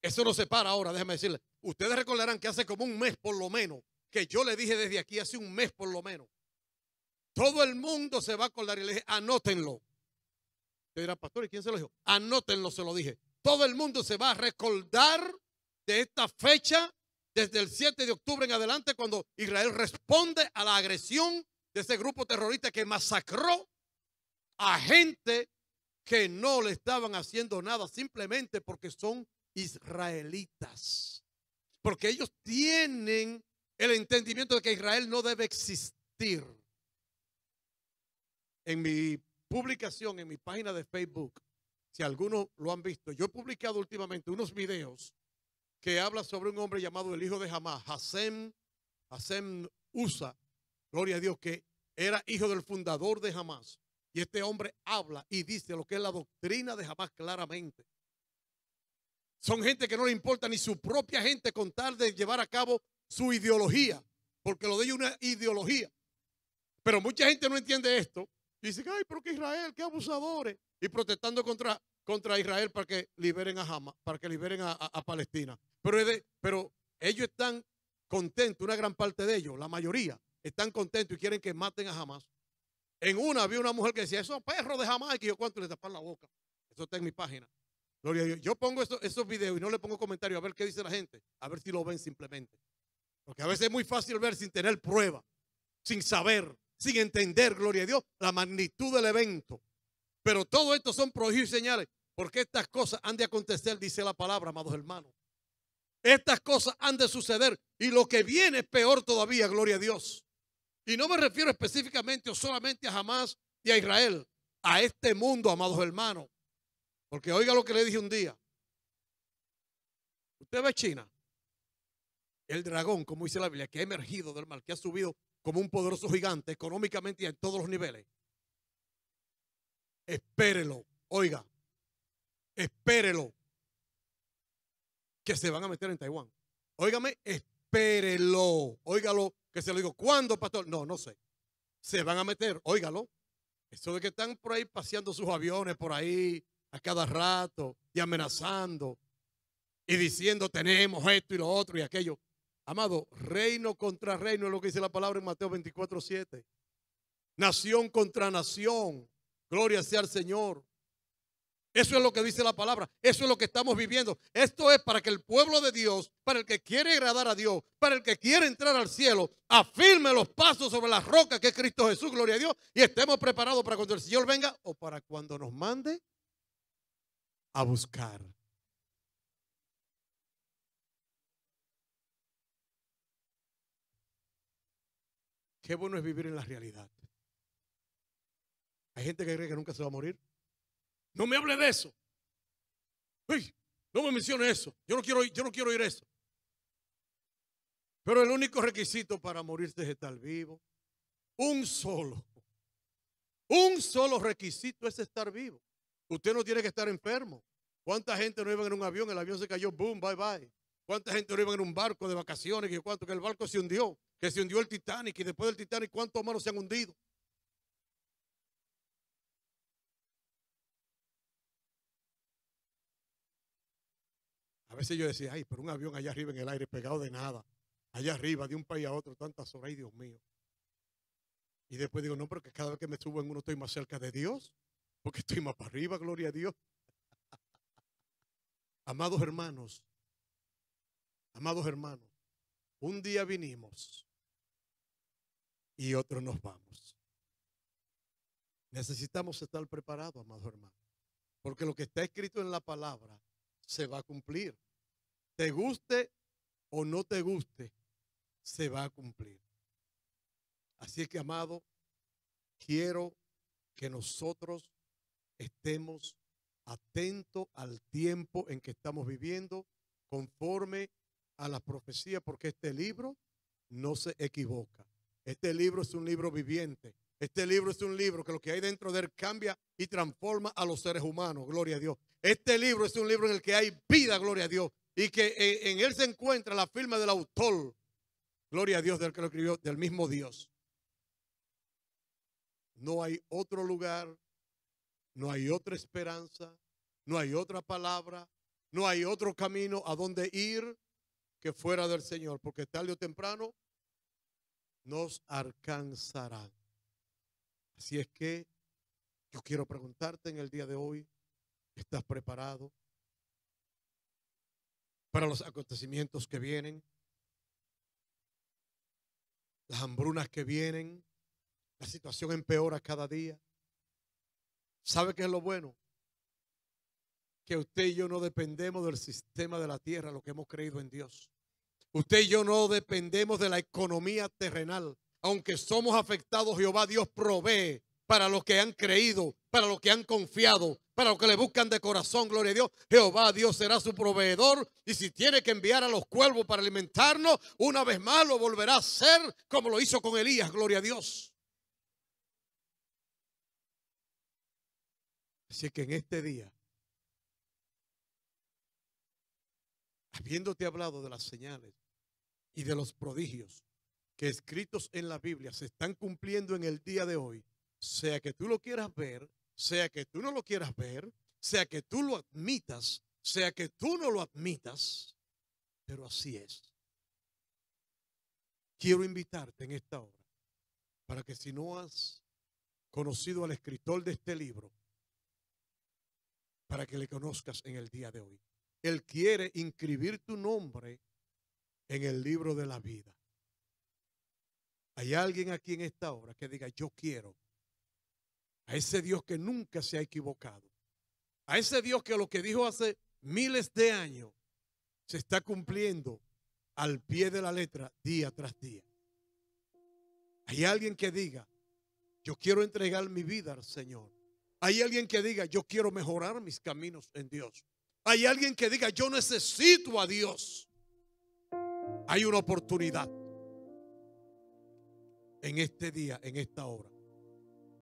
Eso no se para ahora, déjame decirle. Ustedes recordarán que hace como un mes por lo menos, que yo le dije desde aquí hace un mes por lo menos. Todo el mundo se va a acordar y le dije, anótenlo. Usted dirá, pastor, ¿y quién se lo dijo? Anótenlo, se lo dije. Todo el mundo se va a recordar de esta fecha desde el 7 de octubre en adelante, cuando Israel responde a la agresión de ese grupo terrorista que masacró a gente que no le estaban haciendo nada simplemente porque son israelitas. Porque ellos tienen el entendimiento de que Israel no debe existir. En mi publicación, en mi página de Facebook, si alguno lo han visto, yo he publicado últimamente unos videos que habla sobre un hombre llamado el hijo de Jamás, Hasem, Hasem Usa, gloria a Dios, que era hijo del fundador de Hamas. Y este hombre habla y dice lo que es la doctrina de Hamas claramente. Son gente que no le importa ni su propia gente con tal de llevar a cabo su ideología, porque lo de ellos es una ideología. Pero mucha gente no entiende esto. Y dice, ay, pero que Israel, qué abusadores. Y protestando contra, contra Israel para que liberen a Hamas, para que liberen a, Palestina. Pero, ellos están contentos, una gran parte de ellos, la mayoría, están contentos y quieren que maten a Hamas. En una había una mujer que decía, esos perros de Hamas, y que yo cuánto les tapan la boca. Eso está en mi página. Gloria a Dios. Yo pongo esos, esos videos y no le pongo comentarios a ver qué dice la gente, a ver si lo ven simplemente. Porque a veces es muy fácil ver sin tener prueba, sin saber, sin entender, gloria a Dios, la magnitud del evento. Pero todo esto son prodigios y señales, porque estas cosas han de acontecer, dice la palabra, amados hermanos. Estas cosas han de suceder y lo que viene es peor todavía, gloria a Dios. Y no me refiero específicamente o solamente a jamás y a Israel, a este mundo, amados hermanos. Porque oiga lo que le dije un día. Usted ve China, el dragón, como dice la Biblia, que ha emergido del mal, que ha subido como un poderoso gigante económicamente y en todos los niveles. Espérelo, oiga, espérelo, que se van a meter en Taiwán. Óigame, espérelo, óigalo, que se lo digo, ¿cuándo, pastor? No, no sé. Se van a meter, óigalo. Eso de que están por ahí paseando sus aviones por ahí, a cada rato y amenazando y diciendo tenemos esto y lo otro y aquello. Amado, reino contra reino es lo que dice la palabra en Mateo 24, Nación contra nación. Gloria sea al Señor. Eso es lo que dice la palabra. Eso es lo que estamos viviendo. Esto es para que el pueblo de Dios, para el que quiere agradar a Dios, para el que quiere entrar al cielo, afirme los pasos sobre la roca que es Cristo Jesús, gloria a Dios, y estemos preparados para cuando el Señor venga o para cuando nos mande a buscar. Qué bueno es vivir en la realidad. Hay gente que cree que nunca se va a morir. No me hable de eso. no me mencione eso. Yo no quiero, yo no quiero oír eso. Pero el único requisito para morirse es estar vivo. Un solo. Un solo requisito es estar vivo. Usted no tiene que estar enfermo. ¿Cuánta gente no iba en un avión? El avión se cayó, boom, bye bye. ¿Cuánta gente no iba en un barco de vacaciones? Que, cuánto, que el barco se hundió, que se hundió el Titanic y después del Titanic, ¿cuántos humanos se han hundido? A veces yo decía, ay, pero un avión allá arriba en el aire, pegado de nada, allá arriba, de un país a otro, tantas horas, ay Dios mío. Y después digo, no, porque cada vez que me subo en uno estoy más cerca de Dios. Porque estoy más para arriba, gloria a Dios. Amados hermanos, amados hermanos, un día vinimos y otro nos vamos. Necesitamos estar preparados, amados hermanos, porque lo que está escrito en la palabra se va a cumplir. Te guste o no te guste, se va a cumplir. Así es que, amado, quiero que nosotros estemos atentos al tiempo en que estamos viviendo conforme a la profecía, porque este libro no se equivoca. Este libro es un libro viviente. Este libro es un libro que lo que hay dentro de él cambia y transforma a los seres humanos. Gloria a Dios. Este libro es un libro en el que hay vida, gloria a Dios. Y que en él se encuentra la firma del autor. Gloria a Dios del que lo escribió, del mismo Dios. No hay otro lugar, no hay otra esperanza, no hay otra palabra, no hay otro camino a donde ir que fuera del Señor, porque tarde o temprano nos alcanzará. Así es que yo quiero preguntarte en el día de hoy, ¿estás preparado para los acontecimientos que vienen? Las hambrunas que vienen, la situación empeora cada día. ¿Sabe qué es lo bueno? Que usted y yo no dependemos del sistema de la tierra, lo que hemos creído en Dios. Usted y yo no dependemos de la economía terrenal. Aunque somos afectados, Jehová Dios provee para los que han creído, para los que han confiado, para los que le buscan de corazón, gloria a Dios. Jehová Dios será su proveedor y si tiene que enviar a los cuervos para alimentarnos, una vez más lo volverá a hacer como lo hizo con Elías, gloria a Dios. Así que en este día, habiéndote hablado de las señales y de los prodigios que escritos en la Biblia se están cumpliendo en el día de hoy, sea que tú lo quieras ver, sea que tú no lo quieras ver, sea que tú lo admitas, sea que tú no lo admitas, pero así es. Quiero invitarte en esta hora para que si no has conocido al escritor de este libro, para que le conozcas en el día de hoy. Él quiere inscribir tu nombre en el libro de la vida. Hay alguien aquí en esta hora que diga, yo quiero a ese Dios que nunca se ha equivocado, a ese Dios que lo que dijo hace miles de años se está cumpliendo al pie de la letra día tras día. Hay alguien que diga, yo quiero entregar mi vida al Señor. Hay alguien que diga, yo quiero mejorar mis caminos en Dios. Hay alguien que diga, yo necesito a Dios. Hay una oportunidad en este día, en esta hora.